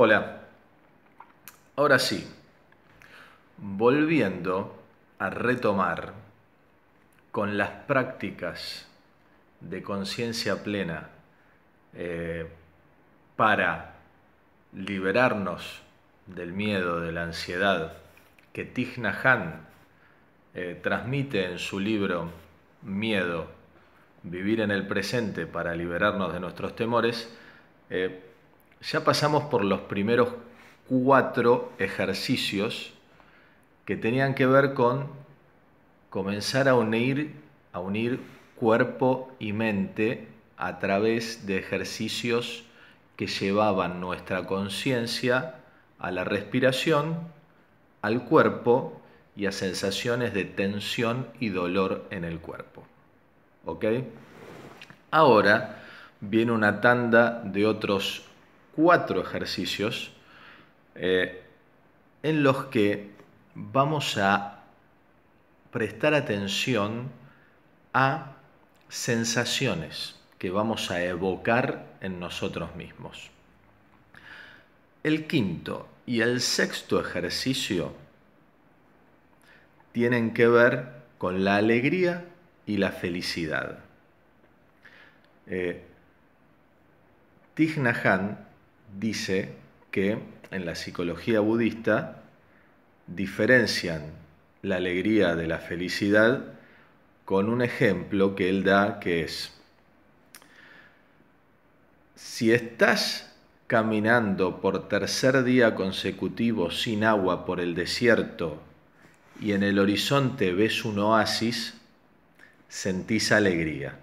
Hola. Ahora sí, volviendo a retomar con las prácticas de conciencia plena eh, para liberarnos del miedo, de la ansiedad que Thich eh, transmite en su libro Miedo, vivir en el presente para liberarnos de nuestros temores, eh, ya pasamos por los primeros cuatro ejercicios que tenían que ver con comenzar a unir, a unir cuerpo y mente a través de ejercicios que llevaban nuestra conciencia a la respiración, al cuerpo y a sensaciones de tensión y dolor en el cuerpo. ¿Ok? Ahora viene una tanda de otros cuatro ejercicios eh, en los que vamos a prestar atención a sensaciones que vamos a evocar en nosotros mismos. El quinto y el sexto ejercicio tienen que ver con la alegría y la felicidad. Eh, dice que en la psicología budista diferencian la alegría de la felicidad con un ejemplo que él da que es, si estás caminando por tercer día consecutivo sin agua por el desierto y en el horizonte ves un oasis, sentís alegría.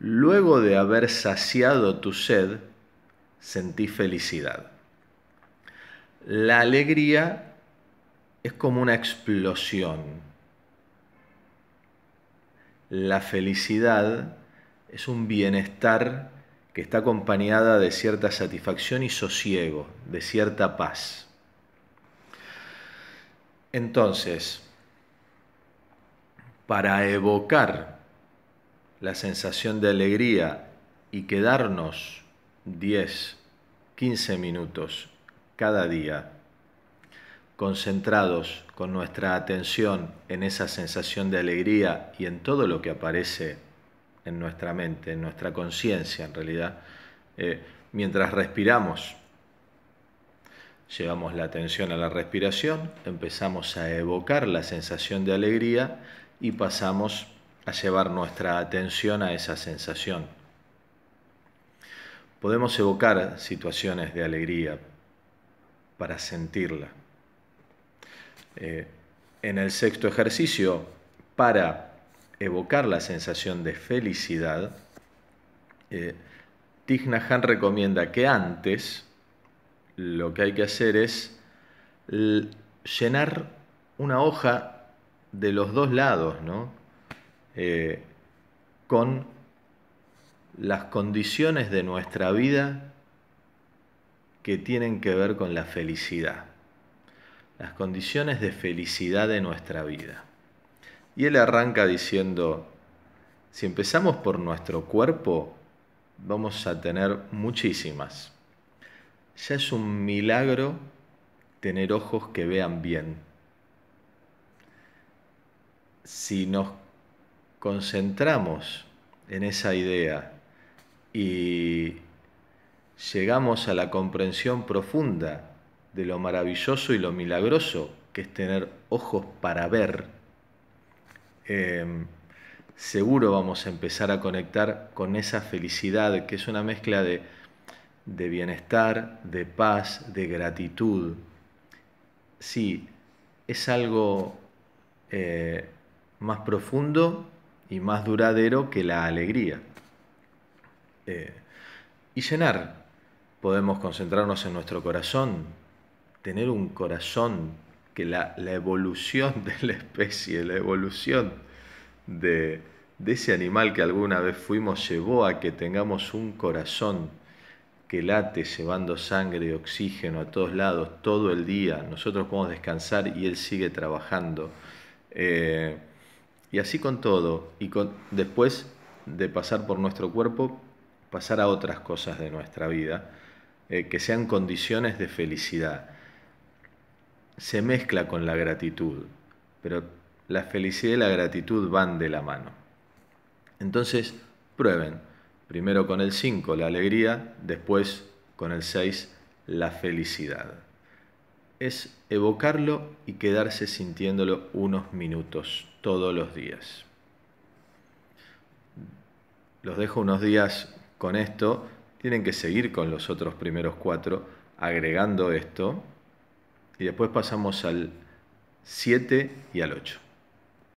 Luego de haber saciado tu sed, sentí felicidad. La alegría es como una explosión. La felicidad es un bienestar que está acompañada de cierta satisfacción y sosiego, de cierta paz. Entonces, para evocar la sensación de alegría y quedarnos 10, 15 minutos cada día, concentrados con nuestra atención en esa sensación de alegría y en todo lo que aparece en nuestra mente, en nuestra conciencia en realidad, eh, mientras respiramos. Llevamos la atención a la respiración, empezamos a evocar la sensación de alegría y pasamos a llevar nuestra atención a esa sensación podemos evocar situaciones de alegría para sentirla. Eh, en el sexto ejercicio, para evocar la sensación de felicidad, eh, recomienda que antes lo que hay que hacer es llenar una hoja de los dos lados, ¿no? Eh, con las condiciones de nuestra vida que tienen que ver con la felicidad, las condiciones de felicidad de nuestra vida. Y él arranca diciendo, si empezamos por nuestro cuerpo, vamos a tener muchísimas. Ya es un milagro tener ojos que vean bien. Si nos concentramos en esa idea y llegamos a la comprensión profunda de lo maravilloso y lo milagroso que es tener ojos para ver, em, seguro vamos a empezar a conectar con esa felicidad que es una mezcla de, bienestar, de paz, de gratitud. Sí, es algo eh, más profundo y más duradero que la alegría. Eh, y llenar. Podemos concentrarnos en nuestro corazón, tener un corazón que la, evolución de la especie, la evolución de, ese animal que alguna vez fuimos llevó a que tengamos un corazón que late llevando sangre y oxígeno a todos lados todo el día. Nosotros podemos descansar y él sigue trabajando. Eh, y así con todo. Y después de pasar por nuestro cuerpo, pasar a otras cosas de nuestra vida, eh, que sean condiciones de felicidad. Se mezcla con la gratitud, pero la felicidad y la gratitud van de la mano. Entonces, prueben, primero con el 5 la alegría, después con el 6 la felicidad. Es evocarlo y quedarse sintiéndolo unos minutos todos los días. Los dejo unos días con esto, tienen que seguir con los otros primeros cuatro, agregando esto. Y después pasamos al 7 y al 8.